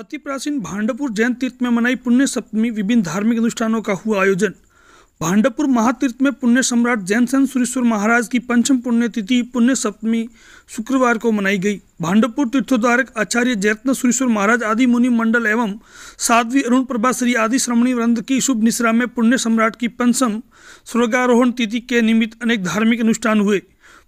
अति प्राचीन भांडपुर जैन तीर्थ में मनाई पुण्य सप्तमी विभिन्न धार्मिक अनुष्ठानों का हुआ आयोजन भांडपुर महातीर्थ में पुण्य सम्राट जैन सन सुरेश्वर महाराज की पंचम पुण्यतिथि पुण्य सप्तमी शुक्रवार को मनाई गई भांडपुर तीर्थोद्वारक आचार्य जैतन सुरेश्वर महाराज आदि मुनि मंडल एवं साध्वी अरुण प्रभा श्री आदि श्रमणी वृंद की शुभ निश्रा में पुण्य सम्राट की पंचम स्वर्गारोहण तिथि के निमित्त अनेक धार्मिक अनुष्ठान हुए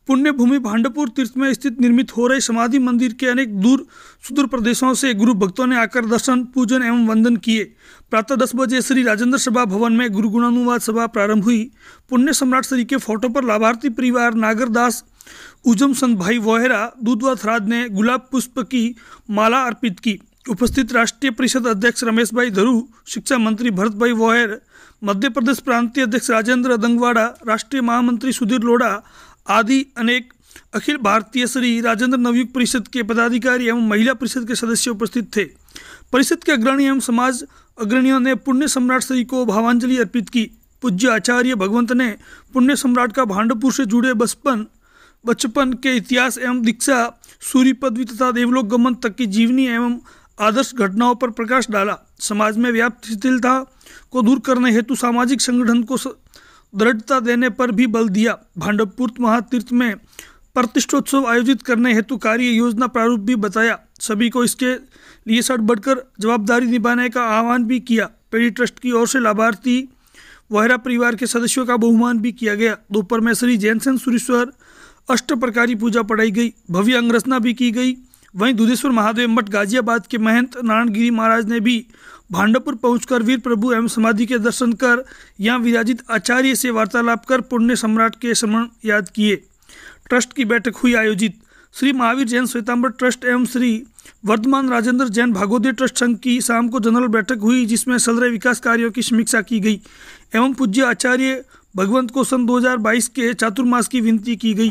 पुण्य भूमि भांडपुर तीर्थ में स्थित निर्मित हो रहे समाधि मंदिर के अनेक दूर सुदूर प्रदेशों से गुरु भक्तों ने आकर दर्शन पूजन एवं वंदन किए प्रातः दस बजे श्री राजेंद्र सभा भवन में गुरु गुणानुवाद सभा प्रारंभ हुई पुण्य सम्राट श्री के फोटो पर लाभार्थी परिवार नागरदास उजम संत भाई वोहरा दूधवा थराद ने गुलाब पुष्प की माला अर्पित की उपस्थित राष्ट्रीय परिषद अध्यक्ष रमेश भाई धरू शिक्षा मंत्री भरत भाई वोहर मध्य प्रदेश प्रांतीय अध्यक्ष राजेंद्र दंगवाड़ा राष्ट्रीय महामंत्री सुधीर लोढ़ा आदि अनेक अखिल भारतीय श्री राजेंद्र नवयुग परिषद के पदाधिकारी एवं महिला परिषद के सदस्य उपस्थित थे परिषद के अग्रणी एवं समाज अग्रणियों ने पुण्य सम्राट श्री को भावांजलि अर्पित की पूज्य आचार्य भगवंत ने पुण्य सम्राट का भांडपुर से जुड़े बचपन बचपन के इतिहास एवं दीक्षा सूर्य पदवी तथा देवलोक गमन तक की जीवनी एवं आदर्श घटनाओं पर प्रकाश डाला समाज में व्याप्त शिथिलता को दूर करने हेतु सामाजिक संगठन को दृढ़ता देने पर भी बल दिया भांडवपुर महातीर्थ में प्रतिष्ठोत्सव आयोजित करने हेतु कार्य योजना प्रारूप भी बताया सभी को इसके लिए सड़ बढ़कर जवाबदारी निभाने का आह्वान भी किया पेडी ट्रस्ट की ओर से लाभार्थी वहरा परिवार के सदस्यों का बहुमान भी किया गया दोपहर में श्री जैनसेन सुरेश्वर अष्ट प्रकारी पूजा पढ़ाई गई भव्य अंगरचना भी की गई वहीं दुधेश्वर महादेव मठ गाजियाबाद के महंत नारायणगिरी महाराज ने भी भांडवपुर पहुंचकर वीर प्रभु एवं समाधि के दर्शन कर यहाँ विराजित आचार्य से वार्तालाप कर पुण्य सम्राट के स्मरण याद किए ट्रस्ट की बैठक हुई आयोजित श्री महावीर जैन श्वेतांबर ट्रस्ट एवं श्री वर्धमान राजेंद्र जैन भागोदय ट्रस्ट संघ की शाम को जनरल बैठक हुई जिसमें सल रहे विकास कार्यों की समीक्षा की गई एवं पूज्य आचार्य भगवंत को सन 2022 के चातुर्मास की विनती की गई